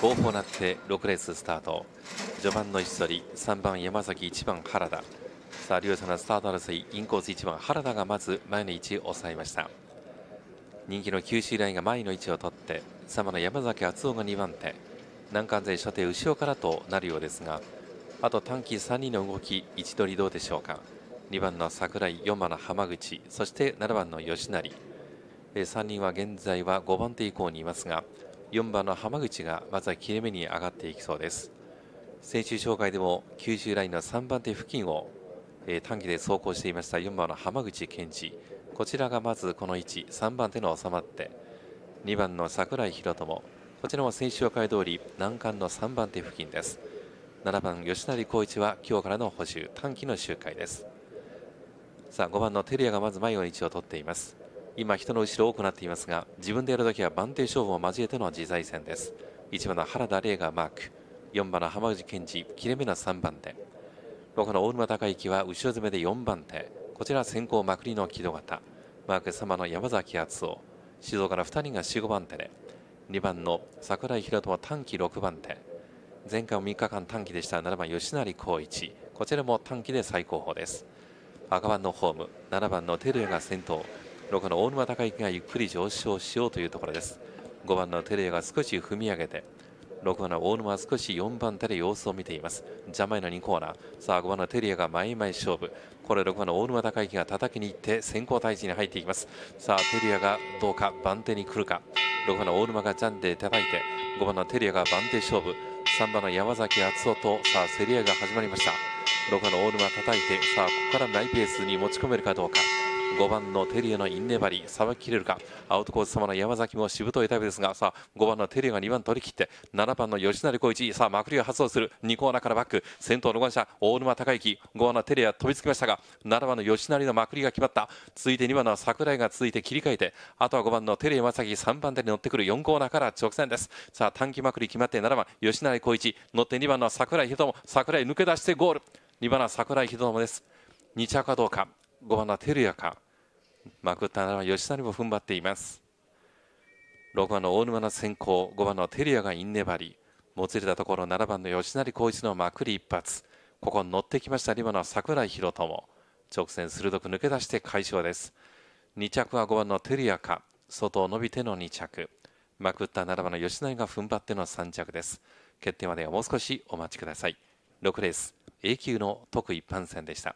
後方なって6レーススタート序盤の石り3番山崎1番原田さあ両者のスタート争いインコース1番原田がまず前の位置を抑えました人気の九州ラインが前の位置を取って様の山崎敦夫が2番手難関勢射程後ろからとなるようですがあと短期3人の動き位置取りどうでしょうか2番の櫻井4番の浜口そして7番の吉成3人は現在は5番手以降にいますが4番の浜口がまずは切れ目に上がっていきそうです先週紹介でも九州ラインの3番手付近を、えー、短期で走行していました4番の浜口健治こちらがまずこの位置3番手の収まって2番の桜井宏友こちらも先週紹介通り難関の3番手付近です7番吉成光一は今日からの補修短期の周回ですさあ5番の照屋がまず前の位置を取っています今人の後ろを行っていますが自分でやるときは番手勝負を交えての自在戦です1番の原田玲がマーク4番の浜口健二切れ目の3番手6の大沼孝之は後ろ詰めで4番手こちら先行まくりの木戸型マーク様の山崎敦夫静岡の2人が4、5番手で2番の櫻井宏斗は短期6番手前回も3日間短期でした7番吉成光一こちらも短期で最高峰です赤番のホーム7番の照屋が先頭6の大沼孝之がゆっくり上昇しようというところです5番のテレが少し踏み上げて6番の大沼は少し4番手で様子を見ていますジャマイの2コーナーさあ5番のテリアが前々勝負これ6番の大沼孝之が叩きに行って先行退治に入っていきますさあテリアがどうか番手に来るか6番の大沼がジャンで叩いて5番のテリアが番手勝負3番の山崎敦夫とさあ競り合いが始まりました6番の大沼叩いてさあここからのイペースに持ち込めるかどうか5番のテリエのイン粘りさばききれるかアウトコース様の山崎もしぶといタイプですがさあ5番のテリエが2番取り切って7番の吉成浩一さあまくりが発動する2コーナーからバック先頭の5車大沼孝之5番のテリエは飛びつきましたが7番の吉成のまくりが決まった続いて2番の桜井が続いて切り替えてあとは5番のテリエ正樹3番手に乗ってくる4コーナーから直線ですさあ短期まくり決まって7番吉成浩一乗って2番の桜井秀友桜井抜け出してゴール2番の桜井秀友です2着はどうか5番の照屋か幕田は吉成も踏ん張っています6番の大沼の先行5番の照屋がイン粘りもつれたところ7番の吉成浩一のまくり一発ここに乗ってきました2番の櫻井宏友直線鋭く抜け出して快勝です2着は5番の照屋か外を伸びての2着まくった7番の吉成が踏ん張っての3着です決定まではもう少しお待ちください6レース A 級の特一般戦でした